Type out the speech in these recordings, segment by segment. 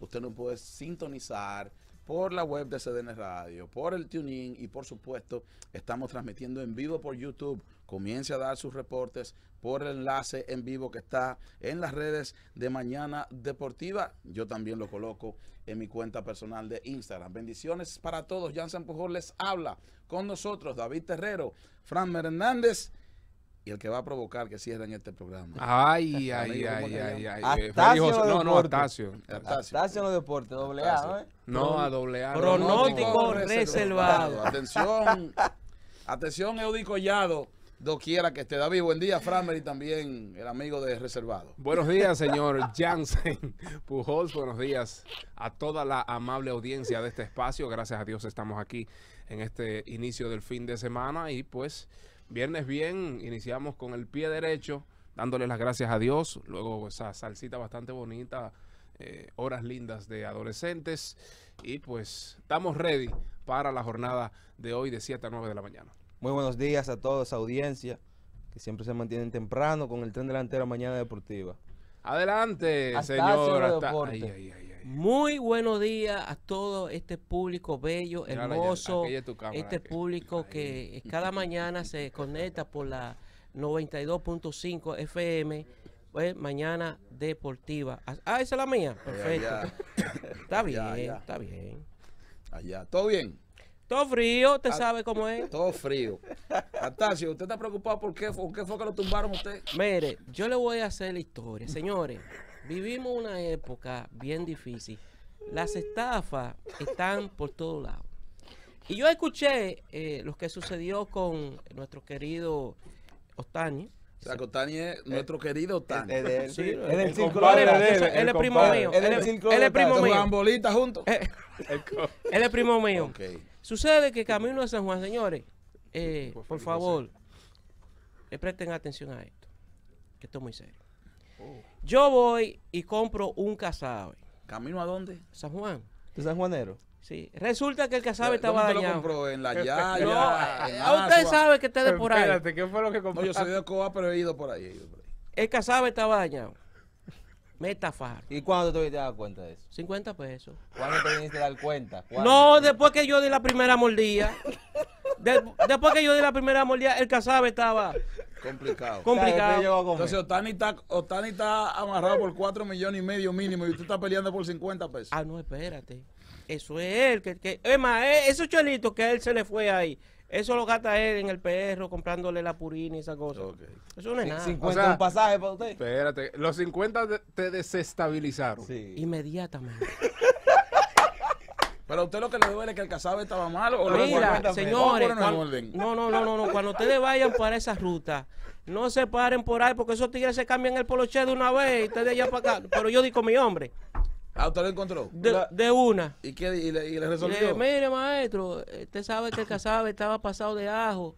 Usted nos puede sintonizar por la web de CDN Radio, por el tuning y por supuesto estamos transmitiendo en vivo por YouTube. Comience a dar sus reportes por el enlace en vivo que está en las redes de Mañana Deportiva. Yo también lo coloco en mi cuenta personal de Instagram. Bendiciones para todos. Janssen Pujol les habla con nosotros, David Terrero, Fran Hernández y el que va a provocar que cierren este programa. Ay, ay, ay, ay, ay. no, no, Astacio. Astacio los deportes, doble A, ¿eh? No, a doble A. Pronótico reservado. Atención, atención, Eudico Collado. Doquiera que esté. David, buen día, Framer y también el amigo de Reservado. Buenos días, señor Jansen Pujols. Buenos días a toda la amable audiencia de este espacio. Gracias a Dios estamos aquí en este inicio del fin de semana y pues Viernes bien, iniciamos con el pie derecho, dándole las gracias a Dios. Luego esa salsita bastante bonita, eh, horas lindas de adolescentes. Y pues estamos ready para la jornada de hoy de 7 a 9 de la mañana. Muy buenos días a toda esa audiencia que siempre se mantienen temprano con el tren delantero Mañana Deportiva. Adelante, señor. Muy buenos días a todo este público bello, hermoso, este público que cada mañana se conecta por la 92.5 FM, pues, mañana deportiva. Ah, ah, esa es la mía, perfecto. está bien, está bien. Allá, ¿todo bien? Todo frío, te ah, sabe cómo es. Todo frío. Antacio, ¿usted está preocupado por qué, por qué fue que lo tumbaron usted? Mire, yo le voy a hacer la historia, señores. Vivimos una época bien difícil. Las estafas están por todos lados. Y yo escuché eh, lo que sucedió con nuestro querido Ostani. O sea, es nuestro eh, querido eh, Otani. Es del círculo de Él es primo mío. Él es primo mío. Él es primo mío. Sucede que camino de San Juan, señores, pues por favor, le presten atención a esto. Que esto es muy serio. Oh. Yo voy y compro un casabe. ¿Camino a dónde? San Juan. ¿De San Juanero? Sí. Resulta que el casabe estaba dañado. lo compró? ¿En la llave. No, ah, usted sabe que usted de por ahí. Espérate, ¿qué fue lo que compró? No, yo soy de Coba pero he ido por ahí. El casabe estaba dañado. Metafar. ¿Y cuándo te dar cuenta de eso? 50 pesos. ¿Cuándo te viniste a dar cuenta? No, después que yo di la primera mordida. después que yo di la primera mordida, el casabe estaba Complicado. Complicado. Entonces Otani está, amarrado por 4 millones y medio mínimo y usted está peleando por 50 pesos. Ah, no, espérate. Eso es él. Que, que, es más, eh, esos chelitos que él se le fue ahí. Eso lo gasta él en el perro comprándole la purina y esa cosa. Eso no es nada. o un pasaje para usted. Espérate, los 50 te desestabilizaron. Inmediatamente. Pero a usted lo que le duele es que el cazabe estaba mal o Mira, lo señores, cuando, orden? no, no, no, no, no, cuando ustedes vayan para esa ruta, no se paren por ahí porque esos tigres se cambian el poloche de una vez y ustedes allá para acá. Pero yo digo, mi hombre. ¿A ah, usted lo encontró? De, una. ¿Y qué? ¿Y le, resolvió? mire, maestro, eh, usted sabe que el cazabe estaba pasado de ajo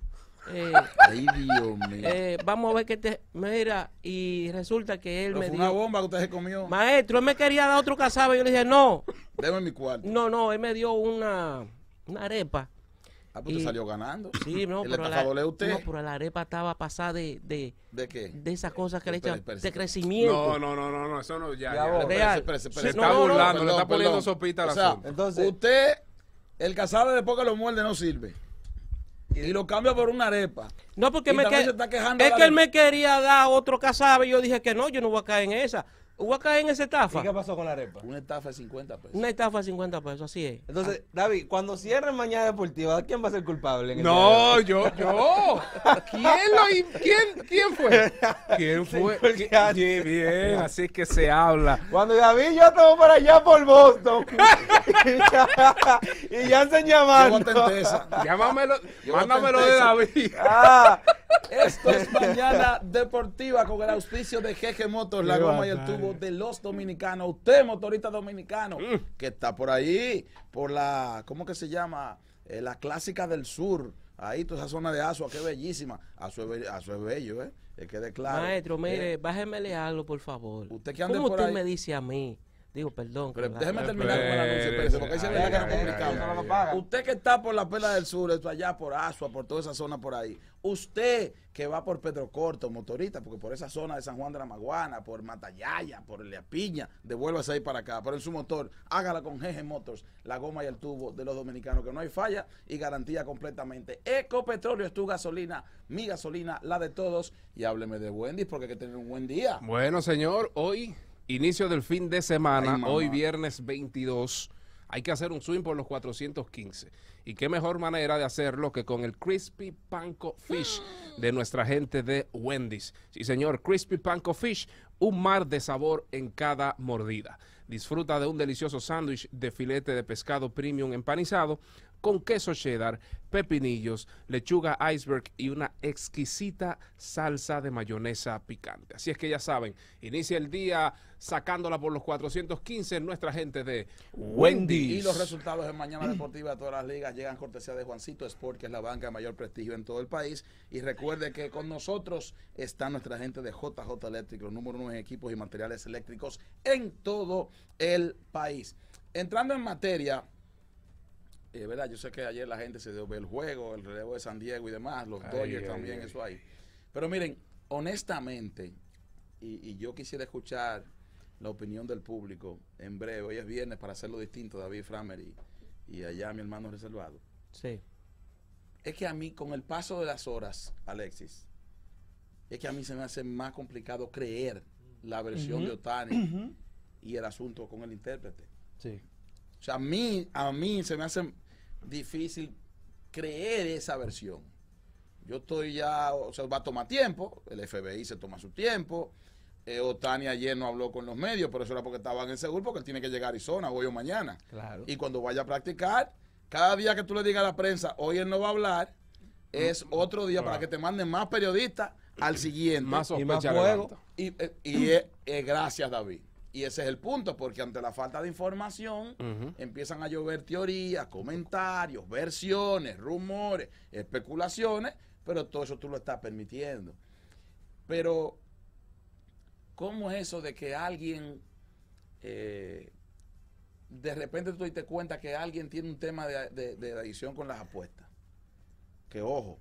eh, Ay, Dios mío. Eh, vamos a ver qué te. Mira, y resulta que él me dio una bomba que usted se comió. Maestro, él me quería dar otro casabe. Yo le dije, no. Deme mi cuarto. No, no, él me dio una, una arepa. Ah, pues salió ganando. Sí, no, pero la, usted? no, pero la arepa estaba pasada de, de... ¿De qué? De esas cosas que le echan de crecimiento. No, no, no, no, no eso no, ya, ya. Se está burlando, no, le está poniendo sopita o sea, entonces, usted, el cazado después que lo muerde no sirve y lo cambio por una arepa. No, porque me que... Es que él me quería dar otro casabe y yo dije que no, yo no voy a caer en esa voy a en esa estafa. ¿Y qué pasó con la arepa? Una estafa de 50 pesos. Una estafa de 50 pesos, así es. Entonces, ah. David, cuando cierren mañana deportiva, ¿quién va a ser culpable? no, yo, yo. ¿Quién, lo, quién, quién fue? ¿Quién fue? Sí, bien, así que se habla. Cuando David ya yo estamos para allá por Boston. y, ya, se llamaron. Llámamelo, mándamelo de David. ah, esto es mañana deportiva con el auspicio de Jeje Motos, la goma y el tubo de los dominicanos. Usted, motorista dominicano, mm. que está por ahí, por la, ¿cómo que se llama? Eh, la clásica del sur. Ahí, toda esa zona de Azua, que bellísima. Azua es, Azua es bello, ¿eh? Que claro. Maestro, mire, eh, bájemele algo, por favor. Usted ¿Cómo usted me dice a mí? Digo, perdón. déjeme terminar con que Usted que está por la Pela del Sur, allá por Asua, por toda esa zona por ahí. Usted que va por Pedro Corto, motorista, porque por esa zona de San Juan de la Maguana, por Matallaya, por La Piña, devuélvase ahí para acá. Pero en su motor, hágala con GG Motors, la goma y el tubo de los dominicanos, que no hay falla y garantía completamente. Petróleo es tu gasolina, mi gasolina, la de todos. Y hábleme de Wendy, porque hay que tener un buen día. Bueno, señor, hoy Inicio del fin de semana, hoy viernes 22. Hay que hacer un swing por los 415. Y qué mejor manera de hacerlo que con el Crispy Panko Fish de nuestra gente de Wendy's. Sí, señor, Crispy Panko Fish, un mar de sabor en cada mordida. Disfruta de un delicioso sándwich de filete de pescado premium empanizado con queso cheddar, pepinillos, lechuga iceberg y una exquisita salsa de mayonesa picante. Así es que ya saben, inicia el día sacándola por los 415 nuestra gente de Wendy Y los resultados de Mañana Deportiva de todas las ligas llegan cortesía de Juancito Sport, que es la banca de mayor prestigio en todo el país. Y recuerde que con nosotros está nuestra gente de JJ eléctrico número uno en equipos y materiales eléctricos en todo el país. Entrando en materia, es eh, ¿verdad? Yo sé que ayer la gente se dio el juego, el relevo de San Diego y demás, los también, eso ahí. Pero miren, honestamente, y, yo quisiera escuchar la opinión del público en breve, hoy es viernes para hacerlo distinto, David Framer y, allá mi hermano reservado. Sí. Es que a mí, con el paso de las horas, Alexis, es que a mí se me hace más complicado creer la versión de Otani y el asunto con el intérprete. Sí. O sea, a mí, a mí se me hace difícil creer esa versión. Yo estoy ya, o sea, va a tomar tiempo, el FBI se toma su tiempo. Eh, Otani ayer no habló con los medios, pero eso era porque estaba en el seguro, porque él tiene que llegar a Arizona hoy o mañana. Y cuando vaya a practicar, cada día que tú le digas a la prensa, hoy él no va a hablar, mm, es mm, otro día para que te manden más periodistas al siguiente. Más o y Y, eh, es gracias, David. Y ese es el punto, porque ante la falta de información empiezan a llover teorías, comentarios, versiones, rumores, especulaciones, pero todo eso tú lo estás permitiendo. Pero, ¿cómo es eso de que alguien, eh, de repente tú te cuenta que alguien tiene un tema de, de, de adicción con las apuestas? Que ojo,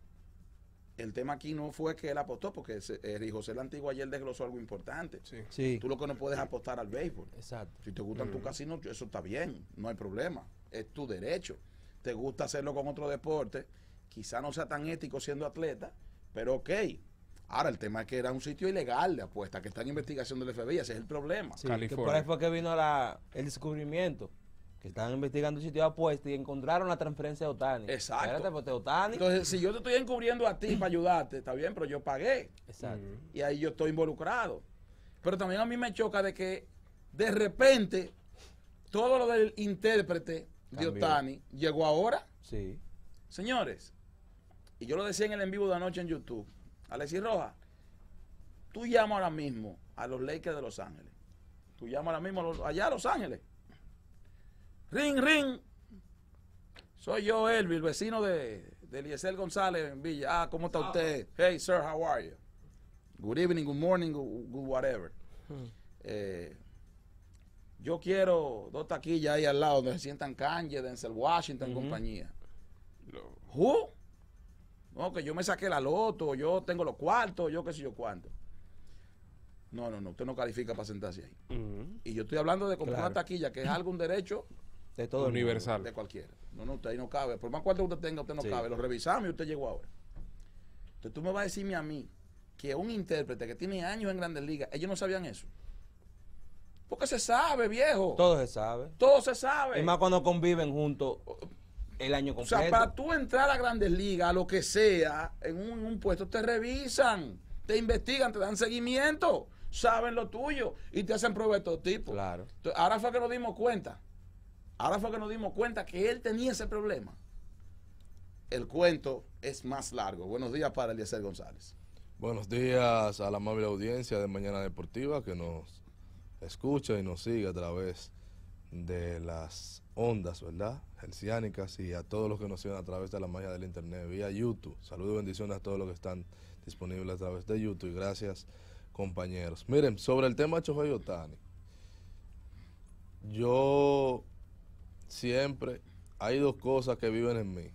el tema aquí no fue que él apostó, porque eh, José el Antiguo ayer desglosó algo importante. Sí. Tú lo que no puedes apostar al béisbol. Exacto. Si te gustan tu tus mm. casinos, eso está bien, no hay problema. Es tu derecho. Te gusta hacerlo con otro deporte, quizá no sea tan ético siendo atleta, pero ok. Ahora, el tema es que era un sitio ilegal de apuesta, que está en investigación del FBI, ese es el problema. California. por que vino el descubrimiento que estaban investigando el sitio de apuesta y encontraron la transferencia de Otani. Exacto. Espérate, Otani. Entonces, si yo te estoy encubriendo a ti para ayudarte, está bien, pero yo pagué. Exacto. Y ahí yo estoy involucrado. Pero también a mí me choca de que de repente todo lo del intérprete de Otani llegó ahora. Sí. Señores, y yo lo decía en el en vivo de anoche en YouTube, Alexis roja tú llamas ahora mismo a los Lakers de Los Ángeles. Tú llamas ahora mismo allá a Los Ángeles Ring, ring. Soy yo, Elvi, el vecino de, de Eliezer González en Villa. Ah, ¿cómo está ah, usted? Hey, sir, how are you? Good evening, good morning, good, whatever. Hmm. Eh, yo quiero dos taquillas ahí al lado donde se sientan Kanye, Denzel Washington, compañía. No. ¿Who? No, que yo me saqué la loto, yo tengo los cuartos, yo qué sé yo cuánto. No, no, no, usted no califica para sentarse ahí. Y yo estoy hablando de comprar taquilla, que es algo un derecho de todo Universal. De cualquiera. No, no, usted ahí no cabe. Por más cuarto que usted tenga, usted no cabe. Lo revisamos y usted llegó ahora. Entonces tú me vas a decirme a mí que un intérprete que tiene años en Grandes Ligas, ellos no sabían eso. Porque se sabe, viejo. Todo se sabe. Todo se sabe. Es más cuando conviven juntos el año completo. O sea, para tú entrar a Grandes Ligas, a lo que sea, en un, puesto te revisan, te investigan, te dan seguimiento, saben lo tuyo y te hacen pruebas de todo tipo. Claro. ahora fue que nos dimos cuenta Ahora fue que nos dimos cuenta que él tenía ese problema. El cuento es más largo. Buenos días para Eliezer González. Buenos días a la amable audiencia de Mañana Deportiva que nos escucha y nos sigue a través de las ondas, ¿verdad? Helciánicas y a todos los que nos siguen a través de la magia del internet, vía YouTube. Saludos y bendiciones a todos los que están disponibles a través de YouTube. Y gracias, compañeros. Miren, sobre el tema Chojo Yotani. yo siempre hay dos cosas que viven en mí,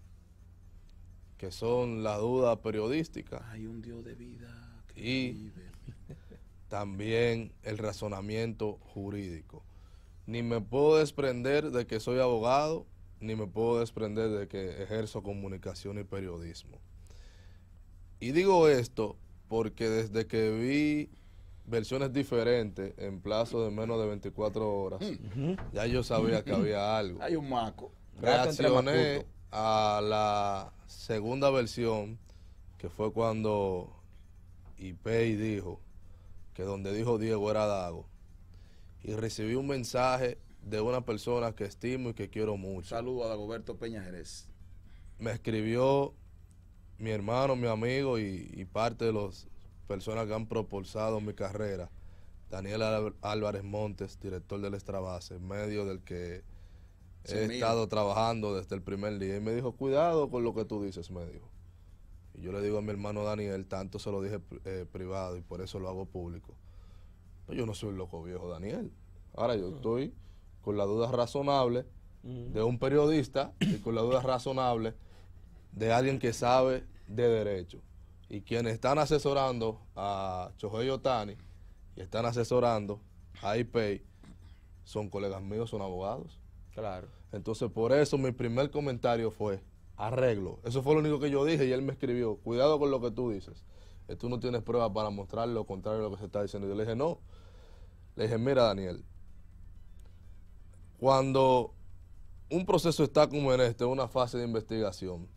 que son la duda periodística. Hay un de vida y también el razonamiento jurídico. Ni me puedo desprender de que soy abogado, ni me puedo desprender de que ejerzo comunicación y periodismo. Y digo esto porque desde que vi versiones diferentes en plazo de menos de 24 horas, mm. ya yo sabía que había algo. Hay un maco. Reaccioné a la segunda versión, que fue cuando Ipey dijo que donde dijo Diego era Dago. Y recibí un mensaje de una persona que estimo y que quiero mucho. Saludo a Dagoberto Peña Jerez. Me escribió mi hermano, mi amigo y parte de los personas que han propulsado mi carrera. Daniel Álvarez Montes, director del Extrabase, medio del que he estado trabajando desde el primer día. Y me dijo, cuidado con lo que tú dices, me dijo. Y yo le digo a mi hermano Daniel, tanto se lo dije eh, privado y por eso lo hago público. Pues yo no soy loco viejo, Daniel. Ahora yo ah. estoy con la duda razonable mm. de un periodista y con la duda razonable de alguien que sabe de derecho y quienes están asesorando a Chohei yotani y están asesorando a IPEI son colegas míos, son abogados. Claro. Entonces, por eso mi primer comentario fue arreglo. Eso fue lo único que yo dije y él me escribió, cuidado con lo que tú dices. Tú no tienes pruebas para mostrar lo contrario a lo que se está diciendo. Yo le dije, no. Le dije, mira, Daniel, cuando un proceso está como en este, una fase de investigación,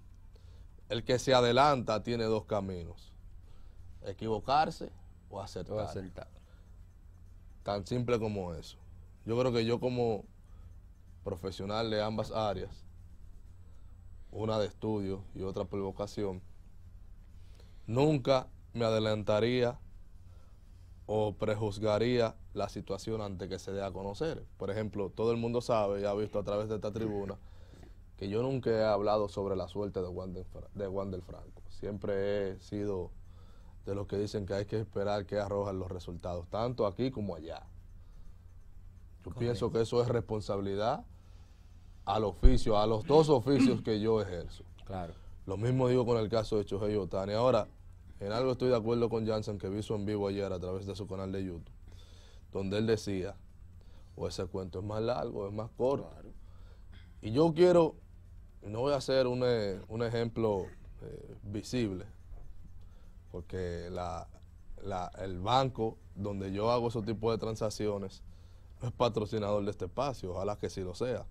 el que se adelanta tiene dos caminos, equivocarse o acertar. Tan simple como eso. Yo creo que yo como profesional de ambas áreas, una de estudio y otra por vocación, nunca me adelantaría o prejuzgaría la situación antes que se dé a conocer. Por ejemplo, todo el mundo sabe y ha visto a través de esta tribuna que yo nunca he hablado sobre la suerte de Juan de Franco. Siempre he sido de los que dicen que hay que esperar que arrojan los resultados, tanto aquí como allá. Yo pienso que eso es responsabilidad al oficio, a los dos oficios que yo ejerzo. Claro. Lo mismo digo con el caso de y Otani. Ahora, en algo estoy de acuerdo con Jansen, que vi su en vivo ayer a través de su canal de YouTube, donde él decía, o ese cuento es más largo, es más corto. Y yo quiero no voy a hacer eh, un, ejemplo eh, visible, porque el banco donde yo hago ese tipo de transacciones no es patrocinador de este espacio, ojalá que sí lo sea.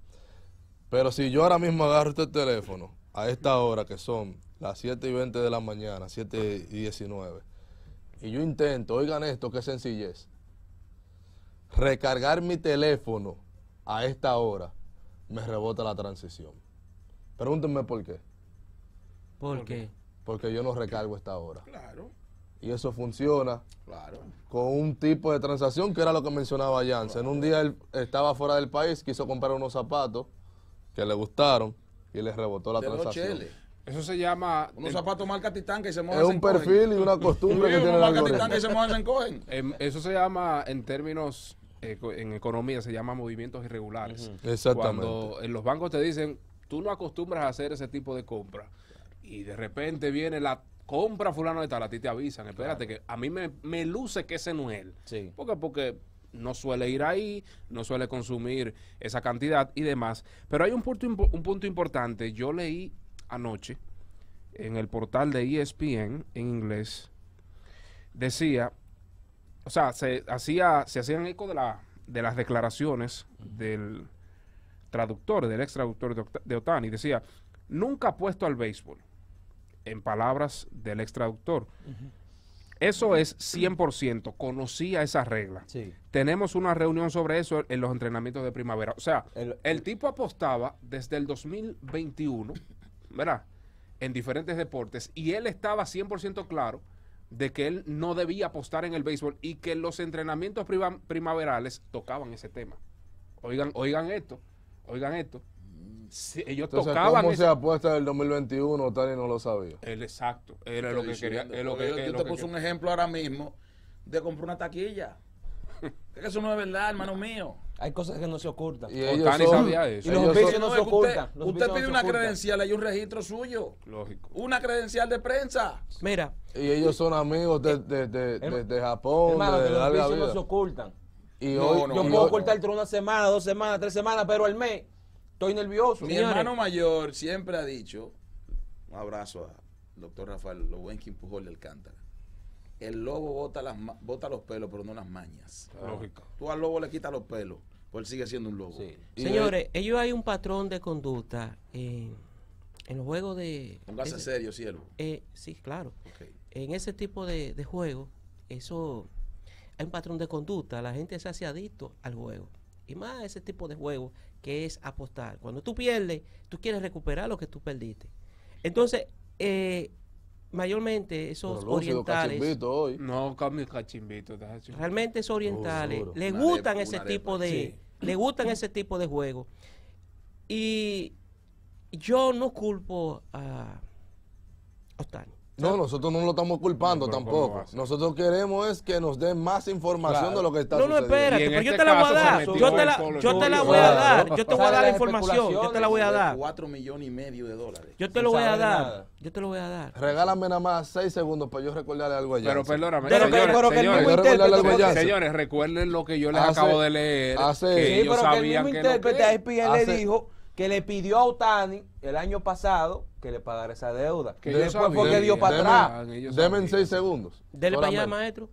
Pero si yo ahora mismo agarro este teléfono a esta hora que son las 7 y 20 de la mañana, 7 y 19, y yo intento, oigan esto, qué sencillez, recargar mi teléfono a esta hora, me rebota la transición. Pregúntenme por qué. ¿Por, qué? Porque yo no recargo esta hora. Claro. Y eso funciona claro. con un tipo de transacción que era lo que mencionaba Jans. En un día él estaba fuera del país, quiso comprar unos zapatos que le gustaron y le rebotó la transacción. Eso se llama... Unos zapatos marca Titán que se mojan Es un perfil y una costumbre que tiene se em, Eso se llama, en términos eh, en economía se llama movimientos irregulares. Exactamente. Cuando los bancos te dicen, tú no acostumbras a hacer ese tipo de compra y de repente viene la compra fulano de tal, a ti te avisan, espérate que a mí me, luce que ese no es él. Sí. Porque, porque no suele ir ahí, no suele consumir esa cantidad y demás. Pero hay un punto, un punto importante, yo leí anoche en el portal de ESPN en inglés, decía, o sea, se, hacía, se hacían eco de, la, de las declaraciones del traductor del ex de, OTAN y decía, nunca puesto al béisbol, en palabras del ex traductor. Eso es 100%, conocía esa regla. Tenemos una reunión sobre eso en los entrenamientos de primavera. O sea, el, el tipo apostaba desde el 2021, ¿verdad? En diferentes deportes y él estaba 100% claro de que él no debía apostar en el béisbol y que los entrenamientos primaverales tocaban ese tema. Oigan, oigan esto oigan esto, si ellos Entonces, tocaban. ¿Cómo se apuesta del 2021? Tani no lo sabía. El exacto. Era lo que quería. yo, te puse un ejemplo ahora mismo de comprar una taquilla. es que eso no es verdad, hermano mío. Hay cosas que no se ocultan. Y oh, sabía eso. Y los oficios no, se ocultan. Usted, pide una credencial, hay un registro suyo. Lógico. Una credencial de prensa. Mira. Y ellos son amigos de, de, de, de Japón. Hermano, los oficios no se ocultan yo puedo cortar el una semana, dos semanas, tres semanas, pero al mes estoy nervioso. Mi hermano mayor siempre ha dicho, un abrazo al doctor Rafael lo Pujol que Alcántara. El lobo bota, las, bota los pelos, pero no las mañas. Lógico. Tú al lobo le quitas los pelos, pues él sigue siendo un lobo. Señores, ellos hay un patrón de conducta en, en los juegos de... Póngase serio, cielo. Eh, sí, claro. En ese tipo de, de juegos, eso hay un patrón de conducta, la gente se hace adicto al juego. Y más ese tipo de juego que es apostar. Cuando tú pierdes, tú quieres recuperar lo que tú perdiste. Entonces, eh, mayormente esos orientales. No, No, cambio cachimbito. Realmente esos oh, orientales Le gustan ese tipo de. gustan ese tipo de juego. Y yo no culpo a Ostani. No, nosotros no lo estamos culpando tampoco. Nosotros queremos es que nos den más información de lo que está no, no, espérate, pero yo este te la voy a dar. Yo te la, yo te la voy a dar. Yo te voy a dar la información. Yo te la voy a dar. Cuatro millones y medio de dólares. Yo te lo voy a dar. Yo te lo voy a dar. Regálame nada más seis segundos para yo recordarle algo allá. Pero perdóname. Pero señores, pero que el mismo intérprete. Señores, recuerden lo que yo les acabo de leer. que sí, pero que el mismo intérprete a e le dijo que le pidió a Otani el año pasado que le pagara esa deuda. Que después fue que dio para atrás. Deme en seis segundos. Dele para allá, maestro.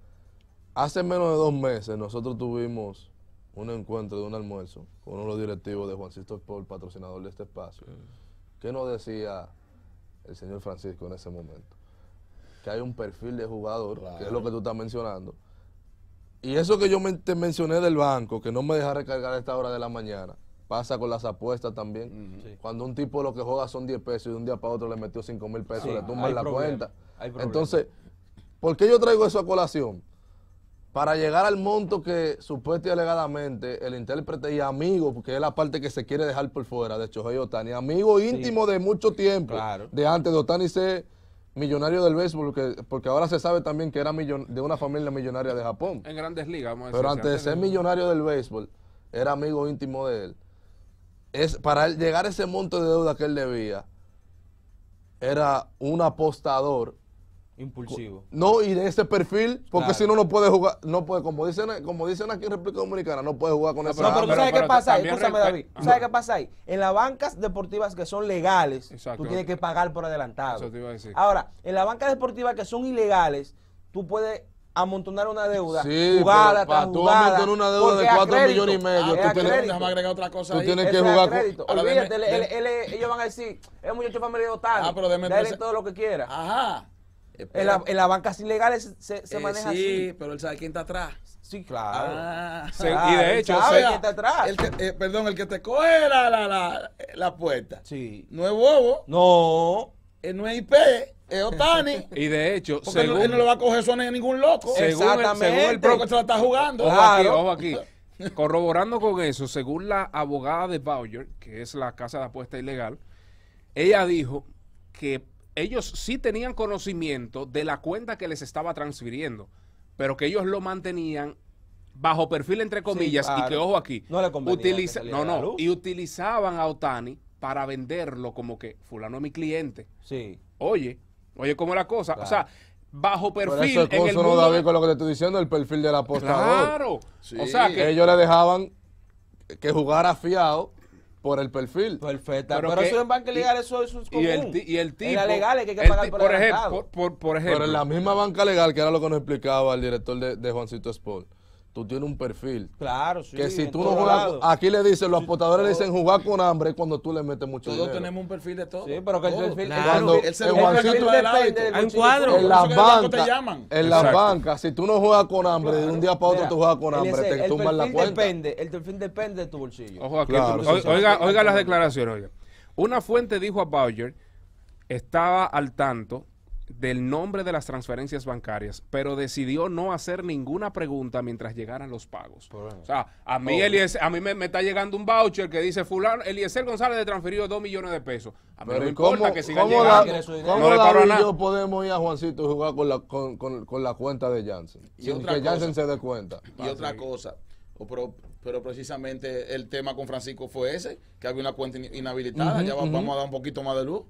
Hace menos de dos meses nosotros tuvimos un encuentro de un almuerzo con uno de los directivos de Juan Juancito Paul, patrocinador de este espacio. ¿Qué que nos decía el señor Francisco en ese momento? Que hay un perfil de jugador, que es lo que tú estás mencionando. Y eso que yo te mencioné del banco, que no me deja recargar a esta hora de la mañana, Pasa con las apuestas también. Cuando un tipo lo que juega son 10 pesos y de un día para otro le metió 5 mil pesos, y le tumban la cuenta. Entonces, ¿por qué yo traigo eso a colación? Para llegar al monto que supuestamente y alegadamente el intérprete y amigo, porque es la parte que se quiere dejar por fuera de yo Otani, amigo íntimo de mucho tiempo, de antes de Otani ser millonario del béisbol, porque, porque ahora se sabe también que era de una familia millonaria de Japón. En grandes ligas, Pero antes de ser millonario del béisbol, era amigo íntimo de él es para llegar a ese monto de deuda que él debía, era un apostador impulsivo. No, y de ese perfil, porque si no, no puede jugar, no puede, como dicen, como dicen aquí en República Dominicana, no puede jugar con no, perfil. No, pero, tú sabes qué pasa ahí, escúchame David, sabes qué pasa ahí. En las bancas deportivas que son legales, tú tienes que pagar por adelantado. Eso te iba a decir. Ahora, en las bancas deportivas que son ilegales, tú puedes amontonar una deuda, sí, jugada para tú una deuda de 4 millones y medio, tú tienes, agregar tú tienes que jugar crédito. Con, Olvídate, ellos van a decir, es muchacho familiar tal, ah, pero dale todo lo que quiera. Ajá. En, la, en las bancas ilegales se, se eh, maneja así. Sí, pero él sabe quién está atrás. Sí, claro. Ah. y de hecho, sabe quién está atrás. Eh, perdón, el que te coge la, la, la, la puerta. Sí. No es bobo. No. Él eh, no es IP es Otani. Y de hecho, según, él no lo va a coger eso ningún loco. Según El, según se lo está jugando. Ojo aquí, ojo aquí. Corroborando con eso, según la abogada de Bauer que es la casa de apuesta ilegal, ella dijo que ellos sí tenían conocimiento de la cuenta que les estaba transfiriendo, pero que ellos lo mantenían bajo perfil entre comillas y que ojo aquí, no utiliza, no, no, y utilizaban a Otani para venderlo como que fulano es mi cliente. Sí. Oye, Oye, ¿cómo la cosa? O sea, bajo perfil en el mundo. no con lo que te estoy diciendo, el perfil del apostador. Claro. O sea, que ellos le dejaban que jugara fiado por el perfil. Perfecto. Pero, pero eso en banca legal, eso, es común. Y el, y tipo. la legal es que hay que pagar por, el ejemplo, por, por, ejemplo. Pero en la misma banca legal, que era lo que nos explicaba el director de, de Juancito Sport tú tienes un perfil. Claro, sí. Que si tú no juegas. aquí le dicen, los apostadores le dicen jugar con hambre cuando tú le metes mucho Todos tenemos un perfil de todo. Sí, pero que el perfil. Claro, el, el, Juancito cuadro. En las bancas. En las bancas, si tú no juegas con hambre, de un día para otro tú juegas con hambre, te tumban la cuenta. Depende, el perfil depende de tu bolsillo. Oiga, oiga las declaraciones, oiga. Una fuente dijo a Bowyer, estaba al tanto del nombre de las transferencias bancarias, pero decidió no hacer ninguna pregunta mientras llegaran los pagos. O sea, a mí, a mí me, está llegando un voucher que dice fulano, Eliezer González le transfirió 2 millones de pesos. A mí no importa que siga llegando. ¿Cómo no yo podemos ir a Juancito y jugar con la, cuenta de Janssen? Y que Janssen se dé cuenta. Y otra cosa, pero, pero precisamente el tema con Francisco fue ese, que había una cuenta inhabilitada, ya vamos a dar un poquito más de luz.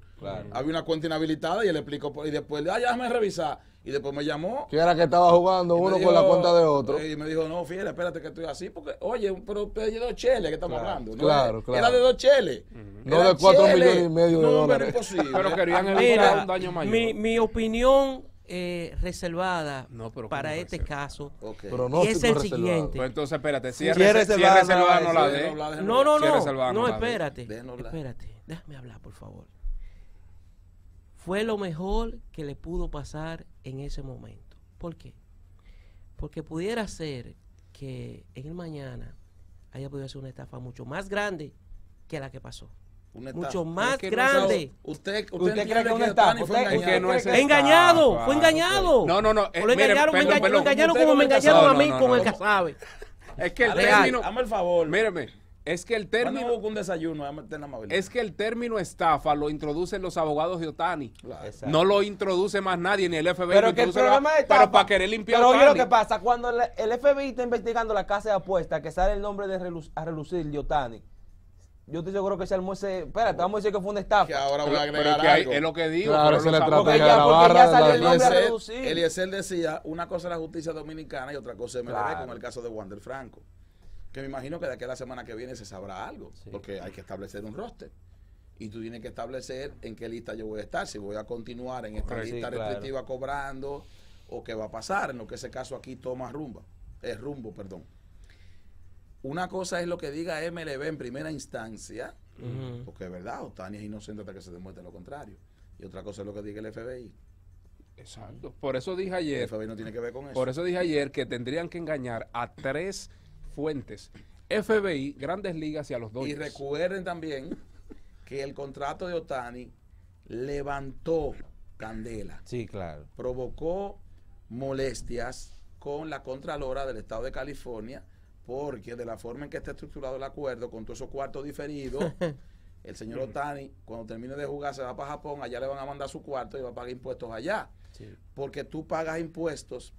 Había una cuenta inhabilitada y él explicó, y después, ah, ya me revisar. Y después me llamó. Que era que estaba jugando uno con la cuenta de otro. Eh, y me dijo, no, fíjate, espérate que estoy así, porque, oye, pero es de dos cheles que estamos hablando. Claro, claro. Era de dos cheles. No de cuatro millones y medio de no, dólares. Pero imposible. pero querían ah, evitar un daño mayor. Mi, mi opinión eh, reservada para este caso. Pero no y es el siguiente. Pues entonces, espérate, si, es, reservada, no la No, no, no, no, espérate. Espérate, déjame hablar, por favor. Fue lo mejor que le pudo pasar en ese momento. ¿Por qué? Porque pudiera ser que en el mañana haya podido hacer una estafa mucho más grande que la que pasó mucho más grande. usted, usted, cree que Fue engañado. engañado, fue engañado. No, no, no. lo eh, engañaron, engañaron, como me engañaron a mí con el casabe. Es que el término. Dame el favor. Míreme. Es que el término. desayuno, es que el término estafa lo introducen los abogados de Otani. no lo introduce más nadie, ni el FBI. Pero que el problema Pero para querer limpiar Pero oye lo que pasa, cuando el FBI está investigando la casa de apuestas, que sale el nombre de a relucir de Otani yo estoy seguro que ese almuerzo, espérate, vamos a decir que fue un estafa. Que ahora voy a agregar Es lo que digo. ahora se la porque de la barra. salió el a decía, una cosa es la justicia dominicana y otra cosa es MLB como con el caso de Wander Franco. Que me imagino que de aquí a la semana que viene se sabrá algo, porque hay que establecer un roster. Y tú tienes que establecer en qué lista yo voy a estar, si voy a continuar en esta lista restrictiva cobrando o qué va a pasar, en lo que ese caso aquí toma rumbo es eh, rumbo, perdón una cosa es lo que diga MLB en primera instancia, porque es verdad, Otani es inocente hasta que se demuestre lo contrario. Y otra cosa es lo que diga el FBI. Exacto. Por eso dije ayer. no tiene que ver con Por eso dije ayer que tendrían que engañar a tres fuentes: FBI, Grandes Ligas y a los dos. Y recuerden también que el contrato de Otani levantó candela. Sí, claro. Provocó molestias con la Contralora del Estado de California porque de la forma en que está estructurado el acuerdo, con todos esos cuartos diferidos, el señor Otani, cuando termine de jugar, se va para Japón, allá le van a mandar su cuarto y va a pagar impuestos allá. Porque tú pagas impuestos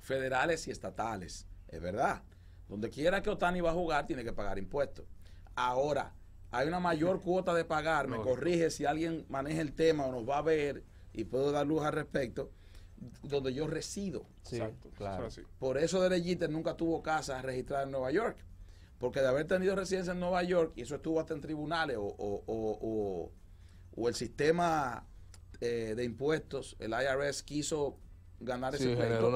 federales y estatales, es verdad. Donde quiera que Otani va a jugar, tiene que pagar impuestos. Ahora, hay una mayor cuota de pagar, me corrige si alguien maneja el tema o nos va a ver y puedo dar luz al respecto donde yo resido. Exacto, claro. Eso Por eso nunca tuvo casa registrada en Nueva York. Porque de haber tenido residencia en Nueva York, y eso estuvo hasta en tribunales, o, el sistema eh, de impuestos, el IRS quiso ganar ese dinero,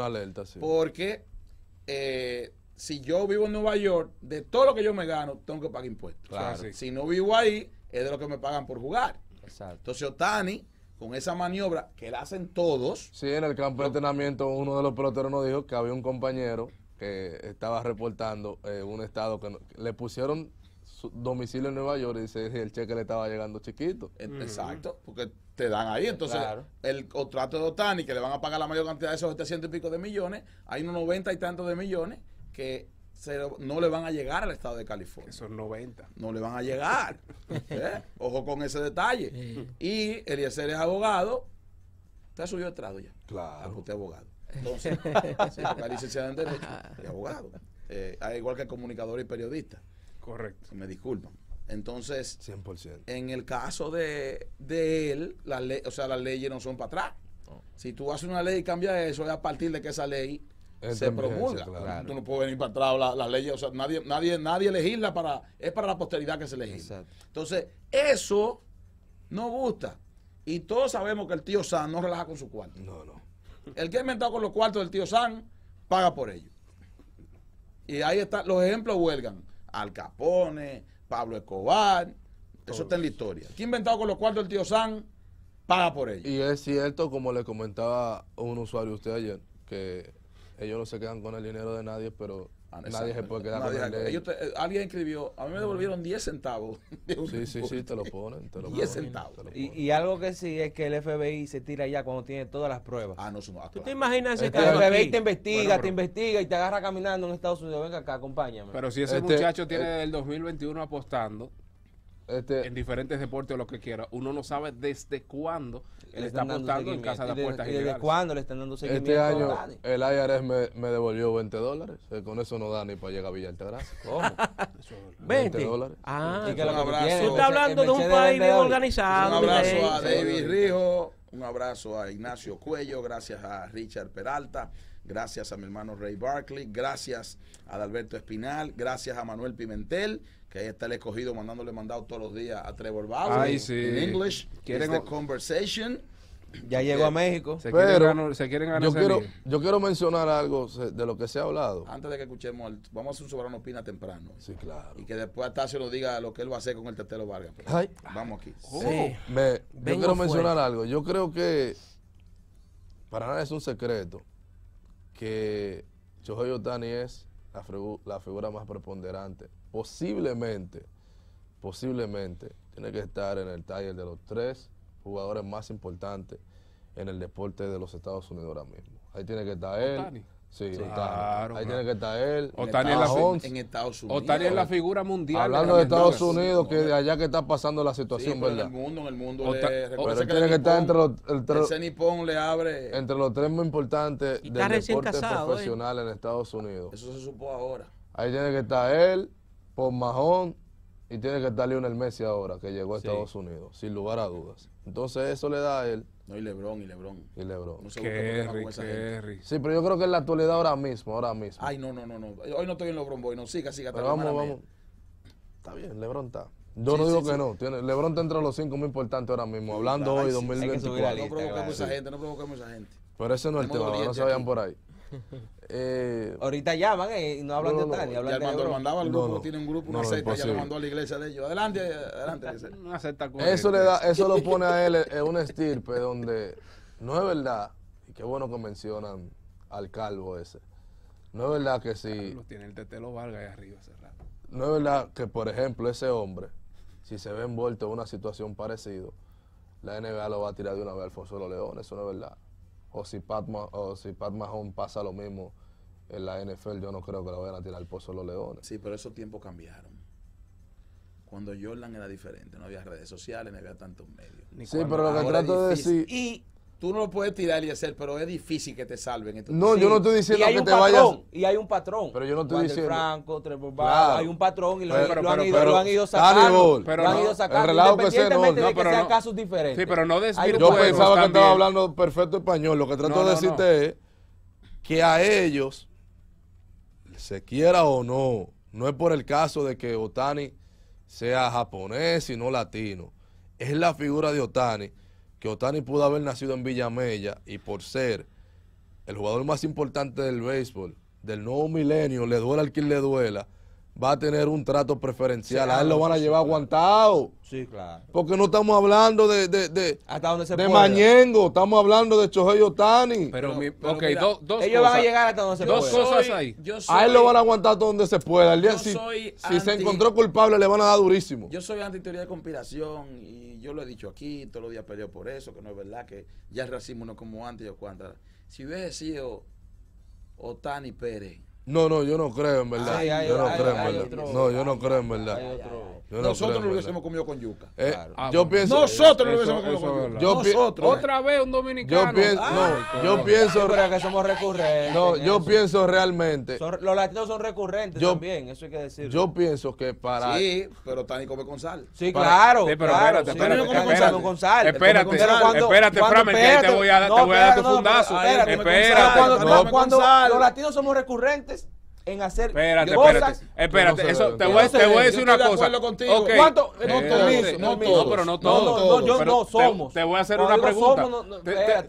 Porque eh, si yo vivo en Nueva York, de todo lo que yo me gano, tengo que pagar impuestos. si no vivo ahí, es de lo que me pagan por jugar. Exacto. Entonces Otani con esa maniobra que la hacen todos. Sí, en el campo de entrenamiento uno de los peloteros nos dijo que había un compañero que estaba reportando eh, un estado que le pusieron su domicilio en Nueva York y dice el cheque le estaba llegando chiquito. Exacto, porque te dan ahí. Entonces, el contrato de Otani, que le van a pagar la mayor cantidad de esos 700 y pico de millones, hay unos 90 y tantos de millones que no le van a llegar al estado de California. Esos 90. No le van a llegar. ¿eh? Ojo con ese detalle. y Y Eliezer es abogado. Usted suyo estrado ya. Claro. Ah, usted es abogado. Entonces, sí, en Derecho abogado. Eh, igual que comunicador y periodista. Correcto. Me disculpan. Entonces, en el caso de, él, las o sea, las leyes no son para atrás. Si tú haces una ley y cambias eso, es a partir de que esa ley se promulga. Tú no puedes venir para atrás las leyes, o sea, nadie, nadie, nadie legisla para, es para la posteridad que se legisla. Exacto. Entonces, eso no gusta. Y todos sabemos que el tío San no relaja con su cuarto. No, no. El que ha inventado con los cuartos del tío San, paga por ello. Y ahí están, los ejemplos huelgan. Al Capone, Pablo Escobar, eso está en la historia. El que ha inventado con los cuartos del tío San, paga por ello. Y es cierto, como le comentaba un usuario usted ayer, que ellos no se quedan con el dinero de nadie, pero ah, nadie se puede quedar con el ellos Alguien escribió, a mí me devolvieron 10 centavos. sí, sí, sí, te lo ponen. 10 centavos. Y, algo que sí es que el FBI se tira allá cuando tiene todas las pruebas. Ah, no, suma, ah, ¿Tú te imaginas ese El FBI te investiga, te investiga y te agarra caminando en Estados Unidos. Venga acá, acompáñame. Pero si ese este, muchacho tiene eh, el 2021 apostando este, en diferentes deportes o lo que quiera. Uno no sabe desde cuándo le está apostando en casa de apuestas y cuándo le están dando este seguimiento. Este año el IRS me, me, devolvió 20 dólares. Eh, con eso no da ni para llegar a Villa ¿Cómo? 20. dólares. Ah, y que un abrazo. hablando de un país bien organizado. Un abrazo a David Rijo. Un abrazo a Ignacio Cuello, gracias a Richard Peralta. Gracias a mi hermano Ray Barkley. Gracias a Alberto Espinal. Gracias a Manuel Pimentel, que ahí está el escogido mandándole mandado todos los días a Trevor Bauer. En English. Quieren este conversation. Ya este, llegó a México. Se quieren yo, quiero, mencionar algo de lo que se ha hablado. Antes de que escuchemos, vamos a hacer un soberano opina temprano. Sí, claro. Y que después hasta nos lo diga lo que él va a hacer con el Tetelo Vargas. Vamos aquí. Oh, yo quiero mencionar algo. Yo creo que para nada es un secreto que Shohei Otani es la, figura más preponderante. Posiblemente, posiblemente, tiene que estar en el taller de los tres jugadores más importantes en el deporte de los Estados Unidos ahora mismo. Ahí tiene que estar él. Sí, claro. Ahí tiene que estar él. o en, Estados Unidos. es la figura mundial. Hablando de Estados Unidos, que de allá que está pasando la situación, ¿verdad? En el mundo, en el mundo. de le, tiene que estar entre los. El, le abre. Entre los tres más importantes del deporte ¿eh? profesional en Estados Unidos. Eso se supo ahora. Ahí tiene que estar él, Mahón y tiene que estar Lionel Messi ahora, que llegó a Estados Unidos, sin lugar a dudas. Entonces, eso le da a él no, y Lebron, y Lebron. Y Lebron. No sé Kerry, Kerry. Sí, pero yo creo que en la actualidad ahora mismo, ahora mismo. Ay, no, no, no, no. Hoy no estoy en Lebron Boy, no. Siga, siga. Pero vamos, vamos. Está bien, Lebron está. Yo no digo que no. Tiene, Lebron está entre los cinco muy importantes ahora mismo. Hablando hoy, 2024. no provoca mucha gente, no provoca mucha gente. Pero ese no es el tema, no se vayan por ahí. Eh, Ahorita llaman eh, y no hablan no, no, de tal ya cuando lo mandaba al grupo, tiene un grupo, una secta, ya lo mandó a la iglesia de ellos. Adelante, adelante. eso, le da, eso lo pone a él en eh, un estirpe donde no es verdad, y qué bueno que mencionan al calvo ese. No es verdad que si. tiene el No es verdad que, por ejemplo, ese hombre, si se ve envuelto en una situación parecida, la NBA lo va a tirar de una vez al Foso de Leones. Eso no es verdad o si Pat, o si Pat Mahon pasa lo mismo en la NFL, yo no creo que lo vayan a tirar al pozo los leones. Sí, pero esos tiempos cambiaron. Cuando Jordan era diferente, no había redes sociales, no había tantos medios. sí, pero lo que trato de decir tú no lo puedes tirar y hacer, pero es difícil que te salven. no, yo no estoy diciendo que te vayas. Y hay un patrón. Pero yo no estoy diciendo. Franco, hay un patrón y lo, han, ido, pero, lo han, ido, sacando. Pero lo han ido sacando. El no, de que sean casos diferentes. Sí, pero no Yo pensaba que estaba hablando perfecto español. Lo que trato de decirte es que a ellos, se quiera o no, no es por el caso de que Otani sea japonés, y no latino. Es la figura de Otani que Otani pudo haber nacido en Villamella y por ser el jugador más importante del béisbol, del nuevo milenio, le duela al quien le duela, va a tener un trato preferencial. a él lo van a llevar aguantado. Sí, claro. Porque no estamos hablando de, de, de, Hasta donde se de Mañengo, estamos hablando de Chohei Otani. Pero, mi, okay, mira, ellos van a llegar hasta donde se pueda. Dos cosas ahí. a él lo van a aguantar hasta donde se pueda. El día, si, se encontró culpable, le van a dar durísimo. Yo soy anti teoría de conspiración y yo lo he dicho aquí, todos los días peleo por eso, que no es verdad que ya el racismo no como antes Si hubiese sido Otani Pérez no, no, yo no creo en verdad. yo no creo en verdad. no, yo no creo en verdad. Nosotros no lo hubiésemos comido con yuca. Eh, claro. yo ah, pienso. Nosotros lo hubiésemos comido con yuca. Yo Nosotros. Eh. Otra vez un dominicano. Yo pienso. Ah, no, yo pienso. que somos recurrentes. No, yo pienso realmente. los latinos son recurrentes yo, también, eso hay que decirlo. Yo pienso que para. Sí, pero Tani come con sal. Sí, claro. Sí, pero espérate, espérate. Espérate, con sal. Espérate, espérate, a que te voy a dar tu fundazo. Espérate. Cuando los latinos somos recurrentes en hacer espérate, cosas. Espérate, Eso, te, voy, te voy a decir una cosa. ¿Cuánto? Eh, no, no, todos. No, pero no todos. No, yo no, somos. Te, voy a hacer una pregunta.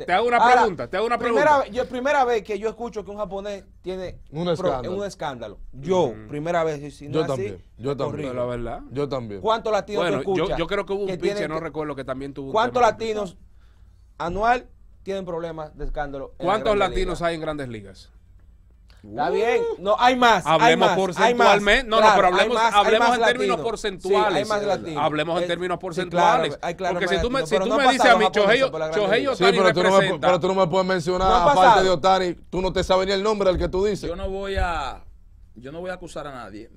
te, hago una pregunta. Te hago una pregunta. Primera, primera vez que yo escucho que un japonés tiene un escándalo. Yo, mm. primera vez. yo también. yo también. La verdad. Yo también. ¿Cuántos latinos bueno, Yo, creo que hubo un pinche, no recuerdo que también tuvo ¿Cuántos latinos anual tienen problemas de escándalo? ¿Cuántos latinos hay en grandes ligas? Está bien, no hay más. Hablemos hay porcentualmente. no, no, pero hablemos, hablemos en términos porcentuales. hablemos en términos porcentuales. porque si tú me, si tú me dices a mí, Chojeyo Otani. Sí, pero tú, no me, pero tú no me puedes mencionar, aparte de Otani, tú no te sabes ni el nombre del que tú dices. Yo no voy a, yo no voy a acusar a nadie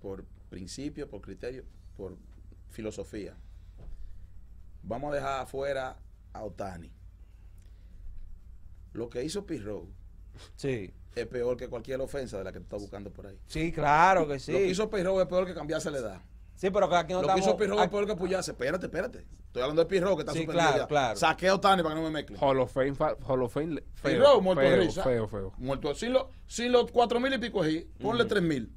por principio, por criterio, por filosofía. Vamos a dejar afuera a Otani. Lo que hizo Pirro Sí. Es peor que cualquier ofensa de la que tú estás buscando por ahí. Sí, claro que sí. Lo que hizo Pirro es peor que cambiarse la edad. Sí, pero aquí no Lo estamos... que hizo Pirro es peor que apoyarse. Espérate, espérate. Estoy hablando de Pirro que está sí, claro, claro. Saqué Otani para que no me mezcle. Hall of Fame, Hall of Fame feo, muerto feo, Feo, feo. Sin, los cuatro mil y pico ahí, ponle tres mil.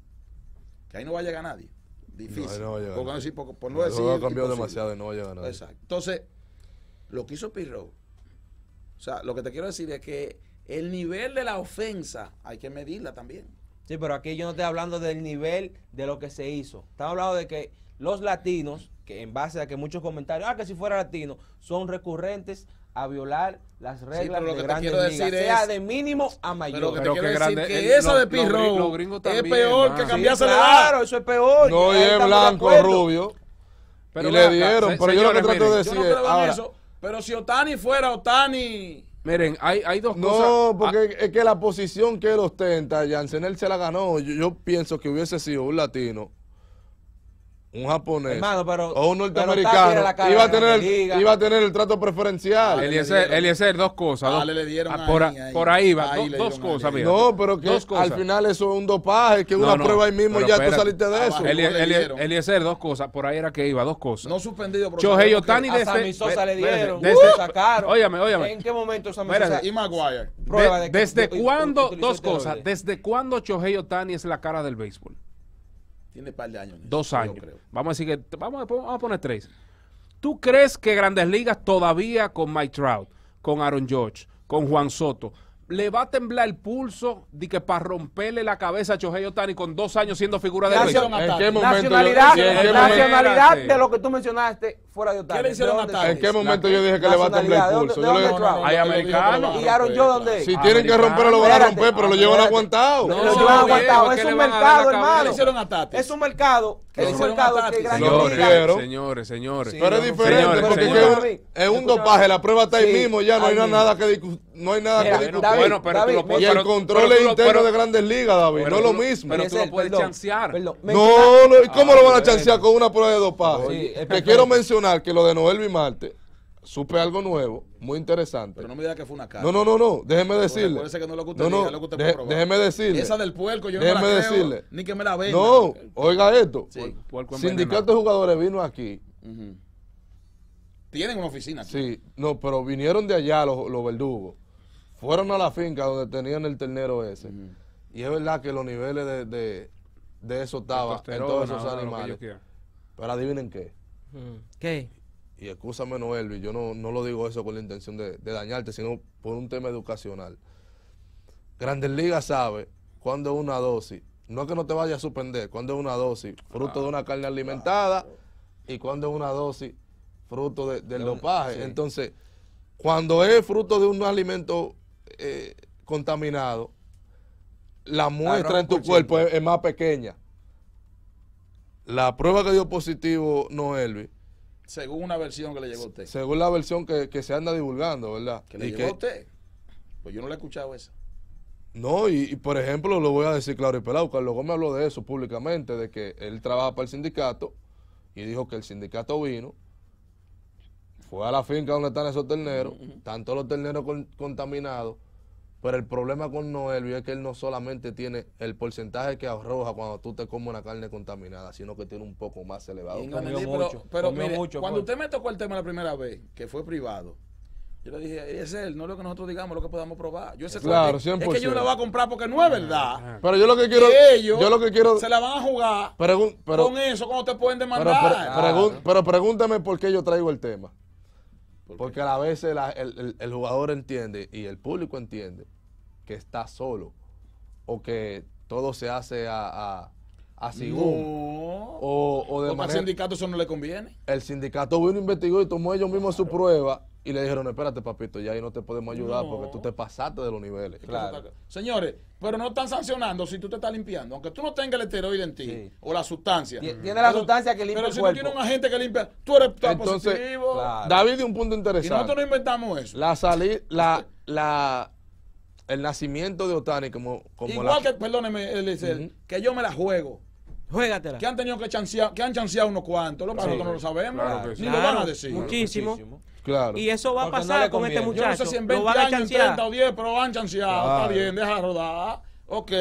Que ahí no va a llegar nadie. Difícil. No, no porque no decir, por, no, decir... cambió demasiado y no va a llegar nadie. Exacto. Entonces, lo que hizo Pirro... O sea, lo que te quiero decir es que el nivel de la ofensa hay que medirla también. Sí, pero aquí yo no estoy hablando del nivel de lo que se hizo. Estamos hablando de que los latinos, que en base a que muchos comentarios, ah, que si fuera latino, son recurrentes a violar las reglas de lo grandes ligas, decir sea de mínimo a mayor. Pero lo que te quiero que decir grande, que eso de Pirro es peor que cambiarse sí, Claro, eso es peor. No, y es blanco, rubio. Pero y le dieron, pero yo lo que trato de decir no pero si Otani fuera Otani Miren, hay, hay dos cosas. No, porque ah, es que la posición que él ostenta, Janssen, él se la ganó. yo pienso que hubiese sido un latino un japonés o un norteamericano iba a, tener el, iba a tener el trato preferencial. Ah, Eliezer, dos cosas. Ah, dos, le ah, por, ahí, va, dos cosas. Mira. No, pero que al final eso es un dopaje, que una prueba ahí mismo ya tú saliste de eso. Eliezer, dos cosas. Por ahí era que iba, dos cosas. No suspendido, por Chohei desde... le dieron, sacaron. Óyame, óyame. ¿En qué momento o Sosa? Y Maguire. Este ¿Desde cuándo? Dos cosas. ¿Desde cuándo Chohei Tani es la cara del béisbol? Tiene un par de años. Dos años. Vamos a decir que vamos poner tres. ¿Tú crees que Grandes Ligas todavía con Mike Trout, con Aaron George, con Juan Soto, le va a temblar el pulso de que para romperle la cabeza a Chohei Otani con dos años siendo figura de Nacionalidad, nacionalidad, de lo que tú mencionaste fuera de ¿Qué le hicieron a ¿En qué momento yo dije que le va a temblar el pulso? Hay americanos. Si tienen que romperlo, lo van a romper, pues, pero lo llevan aguantado. Lo aguantado. Es un mercado, hermano. ¿Qué hicieron a Tati? Es un mercado. Es un mercado que Señores, señores. Pero es diferente porque es un dopaje. La prueba está ahí mismo ya. No hay nada que discutir. No hay nada que discutir. pero Y el control interno de grandes ligas, David. No es lo mismo. Pero tú lo puedes chancear. No, ¿cómo lo van a chancear con una prueba de dopaje? Te quiero mencionar que lo de Noel Marte supe algo nuevo, muy interesante. Pero no me diga que fue una cara. No, no, no, no, déjeme decirle. Parece que no no, lo que usted Déjeme decirle. Esa del puerco yo no la decirle. ni que me la vea. No, oiga esto. Sí. Sindicato de jugadores vino aquí. Tienen una oficina aquí. Sí, no, pero vinieron de allá los, los, verdugos. Fueron a la finca donde tenían el ternero ese. Y es verdad que los niveles de, de, de eso estaban en todos esos animales. Pero adivinen qué. Mm. ¿Qué? Y escúchame, Noelvi, yo no, no lo digo eso con la intención de, dañarte, sino por un tema educacional. Grandes Ligas sabe cuando es una dosis. No es que no te vaya a suspender, cuando es una dosis, fruto de una carne alimentada y cuando es una dosis, fruto del dopaje. Entonces, cuando es fruto de un alimento eh, contaminado, la muestra en tu cuerpo es, más pequeña la prueba que dio positivo no, Noelvi. Según una versión que le llegó a usted. Según la versión que, se anda divulgando, ¿verdad? Que le llegó a usted. Pues yo no le he escuchado eso No, y, por ejemplo, lo voy a decir claro y pelado. Carlos Gómez habló de eso públicamente, de que él trabaja para el sindicato y dijo que el sindicato vino, fue a la finca donde están esos terneros, tanto los terneros contaminados pero el problema con Noelio es que él no solamente tiene el porcentaje que arroja cuando tú te comes una carne contaminada, sino que tiene un poco más elevado. pero, cuando usted me tocó el tema la primera vez, que fue privado, yo le dije, es él, no lo que nosotros digamos, lo que podamos probar. Yo ese claro, Es que yo la voy a comprar porque no es verdad. Ah, ah. Pero yo lo que quiero. ellos lo que quiero, se la van a jugar pero, con eso, como te pueden demandar. Pero, pero, pregúntame por qué yo traigo el tema. Porque a la vez el, jugador entiende y el público entiende que está solo o que todo se hace a, a, a Sigún. O, de manera, sindicato eso no le conviene. El sindicato vino, investigó y tomó ellos mismos su prueba y le dijeron, espérate, papito, ya ahí no te podemos ayudar porque tú te pasaste de los niveles. Señores, pero no están sancionando si tú te estás limpiando. Aunque tú no tengas el esteroide en ti o la sustancia. Tiene la sustancia que limpia Pero si tú tienes un agente que limpia, tú eres positivo. David un punto interesante. Y nosotros no inventamos eso. La salida, la, el nacimiento de Otani como, como Igual la... que, perdóneme, él dice que yo me la juego. Juégatela. Que han tenido que chancear, que han chanceado unos cuantos. Lo nosotros no lo sabemos. Ni lo van a decir. Muchísimo. Y eso va a pasar con este muchacho. no sé si en 20 años, en 30 o 10, pero van chanceados. Está bien, deja rodar. Ok.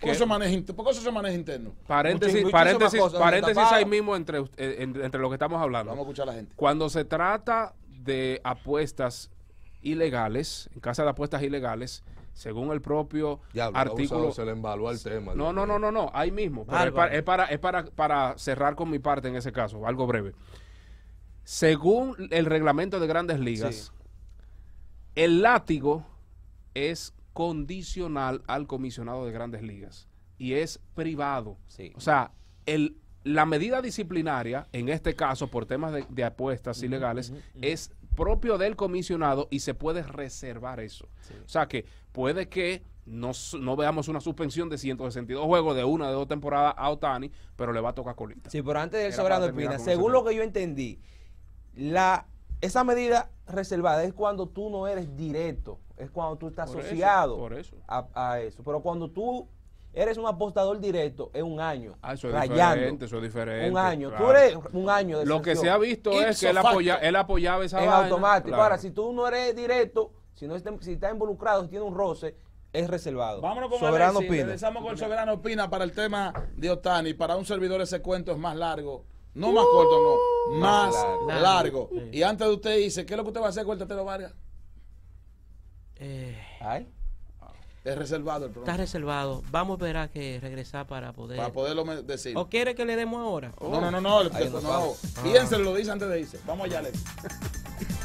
¿Por eso, maneja, eso se maneja interno? Paréntesis, paréntesis, paréntesis ahí mismo entre, entre, lo que estamos hablando. Vamos a escuchar a la gente. Cuando se trata de apuestas ilegales, en casa de apuestas ilegales, según el propio artículo. Se le embaló el tema. No, no, no, no, no, ahí mismo. es, es, para, es para, para cerrar con mi parte en ese caso, algo breve según el reglamento de grandes ligas, el látigo es condicional al comisionado de grandes ligas y es privado. O sea, la medida disciplinaria, en este caso por temas de, apuestas ilegales, es propio del comisionado y se puede reservar eso. O sea que puede que no, veamos una suspensión de 162 juegos de una de dos temporadas a Otani, pero le va a tocar colita. Sí, pero antes del Sobrado Espina, según lo que yo entendí, la, esa medida reservada es cuando tú no eres directo, es cuando tú estás asociado A, eso. Pero cuando tú eres un apostador directo, es un año. Ah, eso es diferente, eso es diferente. Un año, tú eres un año de Lo que se ha visto es que él, apoya, él, apoyaba esa En automático. Ahora, si tú no eres directo, si, no involucrado, si tiene un roce, es reservado. Vámonos con Soberano Pina. con el Soberano Pina para el tema de Otani. Para un servidor ese cuento es más largo. No uh. más corto, no más, largo. Y antes de usted dice, ¿qué es lo que usted va a hacer con el tetero Vargas? Eh, Es reservado el programa. Está reservado. Vamos a esperar a que regresa para poder. Para poderlo decir. ¿O quiere que le demos ahora? No, no, no, no. Piénselo, lo dice antes de irse. Vamos allá, le